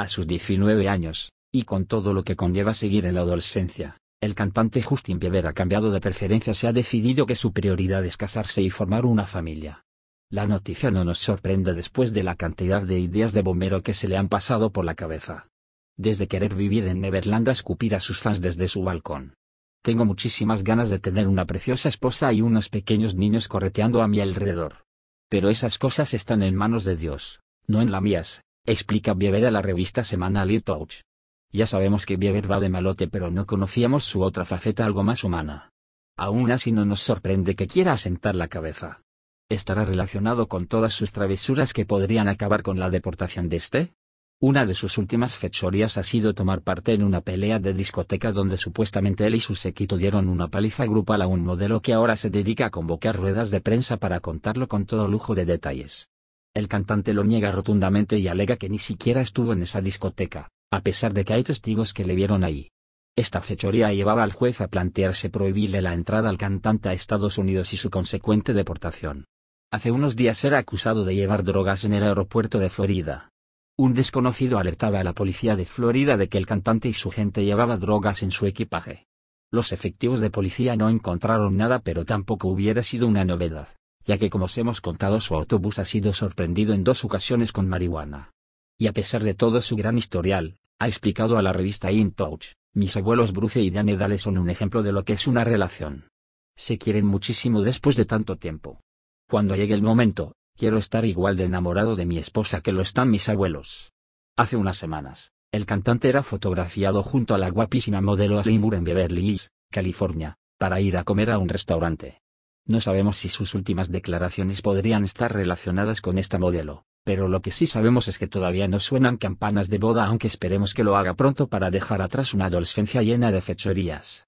a sus 19 años, y con todo lo que conlleva seguir en la adolescencia, el cantante Justin Bieber ha cambiado de preferencia se ha decidido que su prioridad es casarse y formar una familia. La noticia no nos sorprende después de la cantidad de ideas de bombero que se le han pasado por la cabeza. Desde querer vivir en Neverland a escupir a sus fans desde su balcón. Tengo muchísimas ganas de tener una preciosa esposa y unos pequeños niños correteando a mi alrededor. Pero esas cosas están en manos de Dios, no en las mías, explica Bieber a la revista semanal y Touch. Ya sabemos que Bieber va de malote pero no conocíamos su otra faceta algo más humana. Aún así no nos sorprende que quiera asentar la cabeza. ¿Estará relacionado con todas sus travesuras que podrían acabar con la deportación de este? Una de sus últimas fechorías ha sido tomar parte en una pelea de discoteca donde supuestamente él y su sequito dieron una paliza grupal a un modelo que ahora se dedica a convocar ruedas de prensa para contarlo con todo lujo de detalles. El cantante lo niega rotundamente y alega que ni siquiera estuvo en esa discoteca, a pesar de que hay testigos que le vieron ahí. Esta fechoría llevaba al juez a plantearse prohibirle la entrada al cantante a Estados Unidos y su consecuente deportación. Hace unos días era acusado de llevar drogas en el aeropuerto de Florida. Un desconocido alertaba a la policía de Florida de que el cantante y su gente llevaba drogas en su equipaje. Los efectivos de policía no encontraron nada pero tampoco hubiera sido una novedad ya que como os hemos contado su autobús ha sido sorprendido en dos ocasiones con marihuana. Y a pesar de todo su gran historial, ha explicado a la revista Intouch: mis abuelos Bruce y Dan Edale son un ejemplo de lo que es una relación. Se quieren muchísimo después de tanto tiempo. Cuando llegue el momento, quiero estar igual de enamorado de mi esposa que lo están mis abuelos. Hace unas semanas, el cantante era fotografiado junto a la guapísima modelo Ashley Moore en Beverly Hills, California, para ir a comer a un restaurante. No sabemos si sus últimas declaraciones podrían estar relacionadas con esta modelo, pero lo que sí sabemos es que todavía no suenan campanas de boda aunque esperemos que lo haga pronto para dejar atrás una adolescencia llena de fechorías.